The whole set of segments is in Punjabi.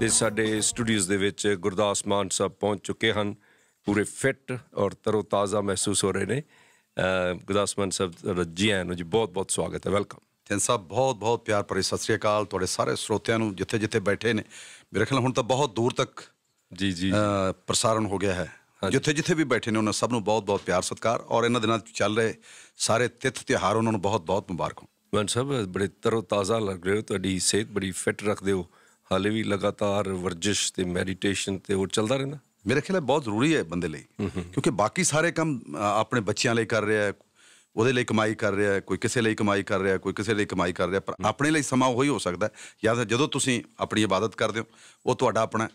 ਦੇ ਸਾਡੇ ਸਟੂਡੀਓਜ਼ ਦੇ ਵਿੱਚ ਗੁਰਦਾਸ ਮਾਨ ਸਾਹਿਬ ਪਹੁੰਚ ਚੁੱਕੇ ਹਨ ਪੂਰੇ ਫਿੱਟ ਔਰ ਤਰੋਤਾਜ਼ਾ ਮਹਿਸੂਸ ਹੋ ਰਹੇ ਨੇ ਗੁਰਦਾਸ ਮਾਨ ਸਾਹਿਬ ਜੀ ਆਇਆਂ ਨੂੰ ਜੀ ਬਹੁਤ ਬਹੁਤ ਸਵਾਗਤ ਹੈ ਵੈਲਕਮ ਜਨ ਸਾਹਿਬ ਬਹੁਤ ਬਹੁਤ ਪਿਆਰ ਭਰੀ ਸਤਿ ਸ੍ਰੀ ਅਕਾਲ ਤੁਹਾਡੇ ਸਾਰੇ ਸਰੋਤਿਆਂ ਨੂੰ ਜਿੱਥੇ ਜਿੱਥੇ ਬੈਠੇ ਨੇ ਮੇਰੇ ਖਿਆਲ ਹੁਣ ਤਾਂ ਬਹੁਤ ਦੂਰ ਤੱਕ ਜੀ ਜੀ ਪ੍ਰਸਾਰਣ ਹੋ ਗਿਆ ਹੈ ਜਿੱਥੇ ਜਿੱਥੇ ਵੀ ਬੈਠੇ ਨੇ ਉਹਨਾਂ ਸਭ ਨੂੰ ਬਹੁਤ ਬਹੁਤ ਪਿਆਰ ਸਤਿਕਾਰ ਔਰ ਇਹਨਾਂ ਦਿਨਾਂ ਚ ਚੱਲ ਰਹੇ ਸਾਰੇ ਤਿੱਥ ਤਿਹਾਰ ਉਹਨਾਂ ਨੂੰ ਬਹੁਤ ਬਹੁਤ ਮੁਬਾਰਕ ਹੋ ਮਨ ਸਾਹਿਬ ਬੜੇ ਤਰੋ ਤਾਜ਼ਾ ਲੱਗ ਰਹੇ ਹੋ ਤੁਹਾਡੀ ਸਿਹਤ ਬੜੀ ਫਿੱਟ ਰੱਖਦੇ ਹੋ ਹਾਲੇ ਵੀ ਲਗਾਤਾਰ ਵਰਜਿਸ਼ ਤੇ ਮੈਡੀਟੇਸ਼ਨ ਤੇ ਉਹ ਚੱਲਦਾ ਰਹਿੰਦਾ ਮੇਰੇ ਖਿਆਲ ਬਹੁਤ ਜ਼ਰੂਰੀ ਹੈ ਬੰਦੇ ਲਈ ਕਿਉਂਕਿ ਬਾਕੀ ਸਾਰੇ ਕੰਮ ਆਪਣੇ ਬੱਚਿਆਂ ਲਈ ਕਰ ਰਿਹਾ ਹੈ ਉਹਦੇ ਲਈ ਕਮਾਈ ਕਰ ਰਿਹਾ ਹੈ ਕੋਈ ਕਿਸੇ ਲਈ ਕਮਾਈ ਕਰ ਰਿਹਾ ਕੋਈ ਕਿਸੇ ਲਈ ਕਮਾਈ ਕਰ ਰਿਹਾ ਪਰ ਆਪਣੇ ਲਈ ਸਮਾਂ ਉਹੀ ਹੋ ਸਕਦਾ ਜਾਂ ਜਦੋਂ ਤੁਸੀਂ ਆਪਣੀ ਇਬਾਦਤ ਕਰਦੇ ਹੋ ਉਹ ਤੁਹਾਡਾ ਆਪਣਾ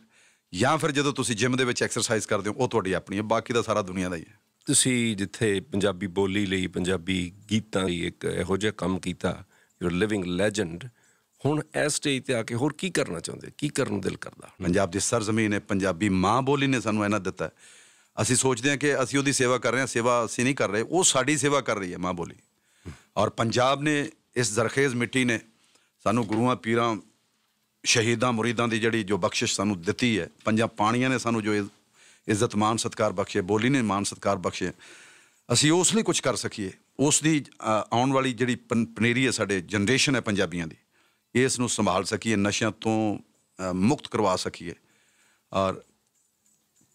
ਜਾਂ ਫਿਰ ਜਦੋਂ ਤੁਸੀਂ ਜਿਮ ਦੇ ਵਿੱਚ ਐਕਸਰਸਾਈਜ਼ ਕਰਦੇ ਹੋ ਉਹ ਤੁਹਾਡੀ ਆਪਣੀ ਹੈ ਬਾਕੀ ਦਾ ਸਾਰਾ ਦੁਨੀਆ ਦਾ ਹੀ ਹੈ ਤੁਸੀਂ ਜਿੱਥੇ ਪੰਜਾਬੀ ਬੋਲੀ ਲਈ ਪੰਜਾਬੀ ਗੀਤਾਂ ਲਈ ਇੱਕ ਇਹੋ ਜਿਹਾ ਕੰਮ ਕੀਤਾ ਯੂ ਆਰ ਲਿਵਿੰਗ ਲੈਜੈਂਡ ਹੁਣ ਇਸ ਸਟੇਜ ਤੇ ਆ ਕੇ ਹੋਰ ਕੀ ਕਰਨਾ ਚਾਹੁੰਦੇ ਕੀ ਕਰਨ ਨੂੰ ਦਿਲ ਕਰਦਾ ਪੰਜਾਬ ਦੀ ਸਰਜ਼ਮੀਨ ਹੈ ਪੰਜਾਬੀ ਮਾਂ ਬੋਲੀ ਨੇ ਸਾਨੂੰ ਇਹਨਾਂ ਦਿੱਤਾ ਅਸੀਂ ਸੋਚਦੇ ਹਾਂ ਕਿ ਅਸੀਂ ਉਹਦੀ ਸੇਵਾ ਕਰ ਰਹੇ ਹਾਂ ਸੇਵਾ ਅਸੀਂ ਨਹੀਂ ਕਰ ਰਹੇ ਉਹ ਸਾਡੀ ਸੇਵਾ ਕਰ ਰਹੀ ਹੈ ਮਾਂ ਬੋਲੀ ਔਰ ਪੰਜਾਬ ਨੇ ਇਸ ਜ਼ਰਖੇਜ਼ ਮਿੱਟੀ ਨੇ ਸਾਨੂੰ ਗੁਰੂਆਂ ਪੀਰਾਂ ਸ਼ਹੀਦਾਂ ਮੁਰੀਦਾਂ ਦੀ ਜਿਹੜੀ ਜੋ ਬਖਸ਼ਿਸ਼ ਸਾਨੂੰ ਦਿੱਤੀ ਹੈ ਪੰਜਾਂ ਪਾਣੀਆਂ ਨੇ ਸਾਨੂੰ ਜੋ ਇੱਜ਼ਤ ਮਾਨ ਸਤਕਾਰ ਬਖਸ਼ੇ ਬੋਲੀ ਨੇ ਮਾਨ ਸਤਕਾਰ ਬਖਸ਼ੇ ਅਸੀਂ ਉਸ ਲਈ ਕੁਝ ਕਰ ਸਕੀਏ ਉਸ ਦੀ ਆਉਣ ਵਾਲੀ ਜਿਹੜੀ ਪਨੇਰੀ ਹੈ ਸਾਡੇ ਜਨਰੇਸ਼ਨ ਹੈ ਪੰਜਾਬੀਆਂ ਦੀ ਇਸ ਨੂੰ ਸੰਭਾਲ ਸਕੀਏ ਨਸ਼ਿਆਂ ਤੋਂ ਮੁਕਤ ਕਰਵਾ ਸਕੀਏ ਔਰ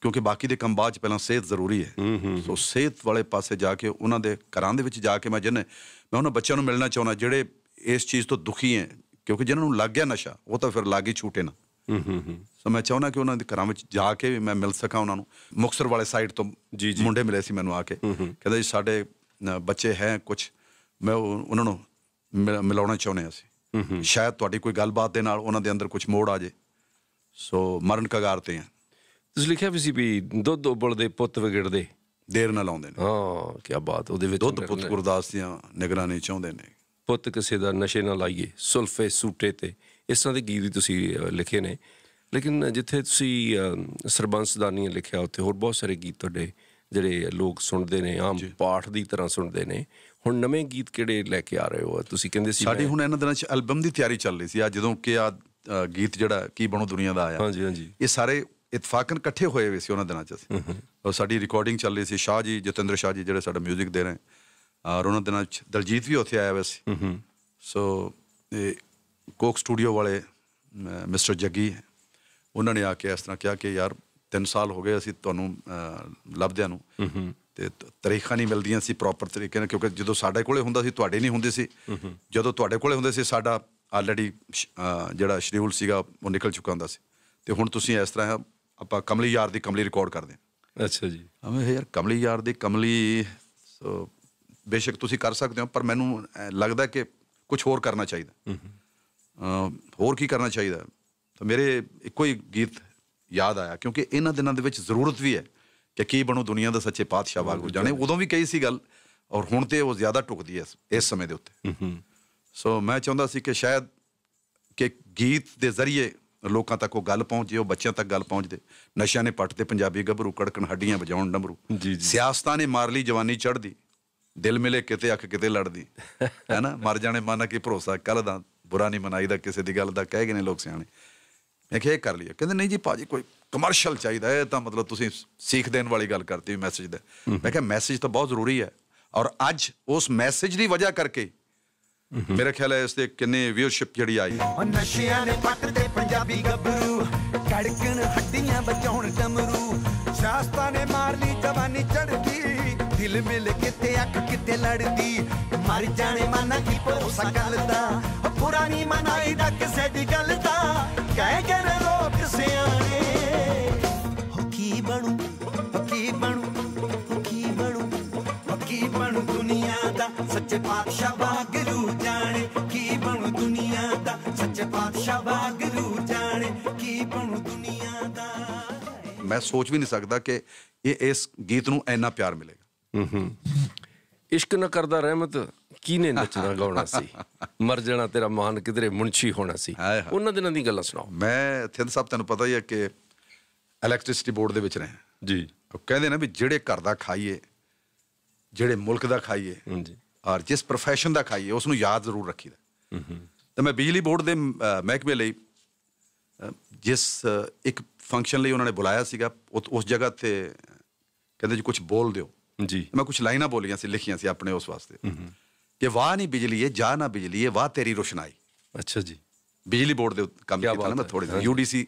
ਕਿਉਂਕਿ ਬਾਕੀ ਦੇ ਕੰਮ ਬਾਅਦ ਚ ਪਹਿਲਾਂ ਸਿਹਤ ਜ਼ਰੂਰੀ ਹੈ ਸੋ ਸਿਹਤ ਵਾਲੇ ਪਾਸੇ ਜਾ ਕੇ ਉਹਨਾਂ ਦੇ ਘਰਾਂ ਦੇ ਵਿੱਚ ਜਾ ਕੇ ਮੈਂ ਜਿੰਨੇ ਮੈਂ ਉਹਨਾਂ ਬੱਚਿਆਂ ਨੂੰ ਮਿਲਣਾ ਚਾਹੁੰਦਾ ਜਿਹੜੇ ਇਸ ਚੀਜ਼ ਤੋਂ ਦੁਖੀ ਹੈ ਕਿਉਂਕਿ ਜਿਨ੍ਹਾਂ ਨੂੰ ਲੱਗ ਗਿਆ ਨਸ਼ਾ ਉਹ ਤਾਂ ਫਿਰ ਲੱਗ ਹੀ ਛੂਟੇ ਨਾ ਸੋ ਮੈਂ ਚਾਹੁੰਦਾ ਕਿ ਉਹਨਾਂ ਦੇ ਘਰਾਂ ਵਿੱਚ ਜਾ ਕੇ ਵੀ ਮੈਂ ਮਿਲ ਸਕਾਂ ਉਹਨਾਂ ਨੂੰ ਮੁਕਸਰ ਵਾਲੇ ਸਾਈਡ ਤੋਂ ਜੀ ਜੀ ਮੁੰਡੇ ਮਿਲੇ ਸੀ ਮੈਨੂੰ ਆ ਕੇ ਕਹਿੰਦਾ ਜੀ ਸਾਡੇ ਬੱਚੇ ਹੈ ਕੁਝ ਮੈਂ ਉਹਨਾਂ ਨੂੰ ਮਿਲਾਉਣਾ ਚਾਹੁੰਦੇ ਆ ਸੀ ਸ਼ਾਇਦ ਤੁਹਾਡੀ ਕੋਈ ਗੱਲਬਾਤ ਦੇ ਨਾਲ ਉਹਨਾਂ ਦੇ ਅੰਦਰ ਕੁਝ ਮੋੜ ਆ ਜੇ ਸੋ ਮਰਨ ਕਗਾਰ ਤੇ ਆ ਤੁਸੀਂ ਲਿਖਿਆ ਵੀ ਸੀ ਵੀ ਦੁੱਧ ਉਬਲਦੇ ਪੁੱਤ ਵਿਗੜਦੇ ਦੇਰ ਨਾਲ ਆਉਂਦੇ ਨੇ ਹਾਂ ਕੀ ਬਾਤ ਉਹਦੇ ਵਿੱਚ ਦੁੱਧ ਪੁੱਤ ਗੁਰਦਾਸ ਦੀਆਂ ਨਿਗਰਾਨੀ ਚਾਹੁੰਦੇ ਨੇ ਪੁੱਤ ਕਿਸੇ ਦਾ ਨਸ਼ੇ ਨਾ ਲਾਈਏ ਸੁਲਫੇ ਸੂਟੇ ਤੇ ਇਸ ਤਰ੍ਹਾਂ ਦੇ ਗੀਤ ਵੀ ਤੁਸੀਂ ਲਿਖੇ ਨੇ ਲੇਕਿਨ ਜਿੱਥੇ ਤੁਸੀਂ ਸਰਬੰਸਦਾਨੀਆਂ ਲਿਖਿਆ ਉੱਥੇ ਹੋਰ ਬਹੁਤ ਸਾਰੇ ਗੀਤ ਤੁਹਾਡੇ ਜਿਹੜੇ ਲੋਕ ਸੁਣਦੇ ਨੇ ਆਮ ਪਾਠ ਦੀ ਤਰ੍ਹਾਂ ਸੁਣਦੇ ਨੇ ਹੁਣ ਨਵੇਂ ਗੀਤ ਕਿਹੜੇ ਲੈ ਕੇ ਆ ਰਹੇ ਹੋ ਤੁਸੀਂ ਕਹਿੰਦੇ ਸੀ ਸਾਡੀ ਹੁਣ ਇਹਨਾਂ ਦਿਨਾਂ 'ਚ ਐਲਬਮ ਦੀ ਤਿਆਰੀ ਚੱਲ ਰਹੀ ਸੀ ਆ ਜਦੋਂ ਕਿ ਆ ਗੀਤ ਜਿਹੜਾ ਕੀ ਬਣੋ ਦੁਨੀਆ ਦਾ ਆਇਆ ਹਾਂਜੀ ਹਾਂਜੀ ਇਹ ਸਾਰੇ ਇਤਫਾਕਨ ਇਕੱਠੇ ਹੋਏ ਹੋਏ ਸੀ ਉਹਨਾਂ ਦਿਨਾਂ 'ਚ ਅਸੀਂ ਸਾਡੀ ਰਿਕਾਰਡਿੰਗ ਚੱਲ ਰਹੀ ਸੀ ਸ਼ਾਹ ਜੀ ਜਤਿੰਦਰ ਸ਼ਾਹ ਜੀ ਜਿਹੜੇ ਸਾਡਾ 뮤직 ਦੇ ਰਹੇ ਔਰ ਉਹਨਾਂ ਦਿਨਾਂ 'ਚ ਦਲਜੀਤ ਵੀ ਉੱਥੇ ਆਇਆ ਹੋਇਆ ਸੀ ਸੋ ਕੋਕ ਸਟੂਡੀਓ ਵਾਲੇ ਮਿਸਟਰ ਜੱਗੀ ਉਹਨਾਂ ਨੇ ਆ ਕੇ ਇਸ ਤਰ੍ਹਾਂ ਕਿਹਾ ਕਿ ਯਾਰ ਤਿੰਨ ਸਾਲ ਹੋ ਗਏ ਅਸੀਂ ਤੁਹਾਨੂੰ ਲੱਭਦਿਆਂ ਨੂੰ ਤੇ ਤਰੀਖਾਂ ਨਹੀਂ ਮਿਲਦੀਆਂ ਸੀ ਪ੍ਰੋਪਰ ਤਰੀਕੇ ਨਾਲ ਕਿਉਂਕਿ ਜਦੋਂ ਸਾਡੇ ਕੋਲੇ ਹੁੰਦਾ ਸੀ ਤੁਹਾਡੇ ਨਹੀਂ ਹੁੰਦੇ ਸੀ ਜਦੋਂ ਤੁਹਾਡੇ ਕੋਲੇ ਹੁੰਦੇ ਸੀ ਸਾਡਾ ਆਲਰੇਡੀ ਜਿਹੜਾ ਸ਼ਡਿਊਲ ਸੀਗਾ ਉਹ ਨਿਕਲ ਚੁੱਕਾ ਹੁੰਦਾ ਸੀ ਤੇ ਹੁਣ ਤੁਸੀਂ ਇਸ ਤਰ੍ਹਾਂ ਆਪਾਂ ਕਮਲੀ ਯਾਰ ਦੀ ਕਮਲੀ ਰਿਕਾਰਡ ਕਰਦੇ ਹਾਂ ਅੱਛਾ ਜੀ ਹਮੇ ਯਾਰ ਕਮਲੀ ਯਾਰ ਦੀ ਕਮਲੀ ਸੋ ਬੇਸ਼ੱਕ ਤੁਸੀਂ ਕਰ ਸਕਦੇ ਹੋ ਪਰ ਮੈਨੂੰ ਲੱਗਦਾ ਕਿ ਕੁਝ ਹੋਰ ਕਰਨਾ ਚਾਹੀਦਾ ਹੋਰ ਕੀ ਕਰਨਾ ਚਾਹੀਦਾ ਤਾਂ ਮੇਰੇ ਇੱਕੋ ਹੀ ਗੀਤ ਯਾਦ ਆਇਆ ਕਿਉਂਕਿ ਇਹਨਾਂ ਦਿਨਾਂ ਦੇ ਵਿੱਚ ਜ਼ਰੂਰਤ ਵੀ ਹੈ ਕਿ ਕੀ ਬਣੋ ਦੁਨੀਆ ਦਾ ਸੱਚੇ ਪਾਤਸ਼ਾਹ ਵਾਂਗੂ ਜਾਣੇ ਉਦੋਂ ਵੀ ਕਹੀ ਸੀ ਗੱਲ ਔਰ ਹੁਣ ਤੇ ਉਹ ਜ਼ਿਆਦਾ ਟੁਕਦੀ ਐ ਇਸ ਸਮੇਂ ਦੇ ਉੱਤੇ ਸੋ ਮੈਂ ਚਾਹੁੰਦਾ ਸੀ ਕਿ ਸ਼ਾਇਦ ਕਿ ਗੀਤ ਦੇ ਜ਼ਰੀਏ ਲੋਕਾਂ ਤੱਕ ਉਹ ਗੱਲ ਪਹੁੰਚੇ ਉਹ ਬੱਚਿਆਂ ਤੱਕ ਗੱਲ ਪਹੁੰਚਦੇ ਨਸ਼ਿਆਂ ਨੇ ਪੱਟ ਤੇ ਪੰਜਾਬੀ ਗੱਭਰੂ ਕੜਕਣ ਹੱਡੀਆਂ ਵਜਾਉਣ ਡਮਰੂ ਸਿਆਸਤਾਂ ਨੇ ਮਾਰ ਲਈ ਜਵਾਨੀ ਚੜਦੀ ਦਿਲ ਮਿਲੇ ਕਿਤੇ ਅੱਖ ਕਿਤੇ ਲੜਦੀ ਹੈ ਨਾ ਮਰ ਜਾਣੇ ਮਾਨਾ ਕੀ ਭਰੋਸਾ ਕੱਲ ਦਾ ਬੁਰਾ ਨਹੀਂ ਮਨਾਈਦਾ ਕਿਸੇ ਦੀ ਗੱਲ ਦਾ ਕਹਿ ਗਏ ਨੇ ਲੋਕ ਸਿਆਣੇ ਮੈਂ ਕਿਹਾ ਇਹ ਕਰ ਲਿਆ ਕਹਿੰਦੇ ਨਹੀਂ ਜੀ ਭਾਜੀ ਕੋਈ ਕਮਰਸ਼ੀਅਲ ਚਾਹੀਦਾ ਹੈ ਤਾਂ ਮਤਲਬ ਤੁਸੀਂ ਸਿੱਖ ਦੇਣ ਵਾਲੀ ਗੱਲ ਕਰਤੀ ਮੈਸੇਜ ਦਾ ਮੈਂ ਕਿਹਾ ਮੈਸੇਜ ਤਾਂ ਬਹੁਤ ਜ਼ਰੂਰੀ ਹੈ ਔਰ ਅੱਜ ਉਸ ਮੈਸੇਜ ਦੀ ਵਜ੍ਹਾ ਕਰਕੇ ਮੇਰੇ ਖਿਆਲ ਹੈ ਇਸ ਤੇ ਕਿੰਨੇ ਵਿਊਅਰਸ਼ਿਪ ਜਿਹੜੀ ਆਈ ਨਸ਼ਿਆਂ ਨੇ ਪੱਟ ਤੇ ਪੰਜਾਬੀ ਗੱਭਰੂ ਕੜਕਣ ਹੱਡੀਆਂ ਬਚਾਉਣ ਟਮਰੂ ਮਿਲ ਮਿਲ ਕਿਤੇ ਅੱਖ ਕਿਤੇ ਲੜਦੀ ਮਰ ਜਾਣੇ ਮਨ ਕੀ ਭਰੋਸਾ ਗੱਲ ਦਾ ਉਹ ਪੁਰਾਣੀ ਮਨਾਈ ਦਾ ਕਿਸੇ ਦੀ ਗੱਲ ਦਾ ਕਹਿ ਕੇ ਨਾ ਲੋਕ ਸਿਆਣੇ ਹੋ ਕੀ ਬਣੂ ਕੀ ਬਣੂ ਕੀ ਬਣੂ ਕੀ ਬਣੂ ਦੁਨੀਆ ਦਾ ਸੱਚੇ ਪਾਤਸ਼ਾਹ ਬਾਗਰੂ ਜਾਣੇ ਕੀ ਬਣੂ ਦੁਨੀਆ ਦਾ ਸੱਚੇ ਪਾਤਸ਼ਾਹ ਬਾਗਰੂ ਜਾਣੇ ਕੀ ਬਣੂ ਦੁਨੀਆ ਦਾ ਮੈਂ ਸੋਚ ਵੀ ਨਹੀਂ ਸਕਦਾ ਕਿ ਇਹ ਇਸ ਗੀਤ ਨੂੰ ਇੰਨਾ ਪਿਆਰ ਮਿਲੇਗਾ ਹੂੰ ਇਸ਼ਕ ਨਾ ਕਰਦਾ ਰਹਿਮਤ ਕੀਨੇ ਨੱਚਣਾ ਗਾਉਣਾ ਸੀ ਮਰ ਜਾਣਾ ਤੇਰਾ ਮਾਨ ਕਿਧਰੇ ਮੁੰਸ਼ੀ ਹੋਣਾ ਸੀ ਉਹਨਾਂ ਦਿਨਾਂ ਦੀ ਗੱਲਾਂ ਸੁਣਾਓ ਮੈਂ ਥਿੰਦ ਸਾਹਿਬ ਤੁਹਾਨੂੰ ਪਤਾ ਹੀ ਹੈ ਕਿ ਇਲੈਕਟ੍ਰਿਸਿਟੀ ਬੋਰਡ ਦੇ ਵਿੱਚ ਰਹੇ ਜੀ ਉਹ ਕਹਿੰਦੇ ਨਾ ਵੀ ਜਿਹੜੇ ਘਰ ਦਾ ਖਾਈਏ ਜਿਹੜੇ ਮੁਲਕ ਦਾ ਖਾਈਏ ਜੀ ਔਰ ਜਿਸ profession ਦਾ ਖਾਈਏ ਉਸ ਨੂੰ ਯਾਦ ਜ਼ਰੂਰ ਰੱਖੀਦਾ ਹੂੰ ਤਾਂ ਮੈਂ ਬਿਜਲੀ ਬੋਰਡ ਦੇ ਮਹਿਕਮੇ ਲਈ ਜਿਸ ਇੱਕ ਫੰਕਸ਼ਨ ਲਈ ਉਹਨਾਂ ਨੇ ਬੁਲਾਇਆ ਸੀਗਾ ਉਸ ਜਗ੍ਹਾ ਤੇ ਕਹਿੰਦੇ ਜੀ ਕੁਝ ਬੋਲ ਦਿਓ ਜੀ ਮੈਂ ਕੁਝ ਲਾਈਨਾਂ ਬੋਲੀਆਂ ਸੀ ਲਿਖੀਆਂ ਸੀ ਆਪਣੇ ਉਸ ਵਾਸਤੇ ਕਿ ਵਾਹ ਨਹੀਂ ਬਿਜਲੀ ਹੈ ਜਾ ਨਾ ਬਿਜਲੀ ਹੈ ਵਾਹ ਤੇਰੀ ਰੋਸ਼ਨਾਈ ਅੱਛਾ ਜੀ ਬਿਜਲੀ ਬੋਰਡ ਦੇ ਕੰਮ ਕੀਤਾ ਨਾ ਮੈਂ ਥੋੜੀ ਜਿਹੀ ਯੂਡੀਸੀ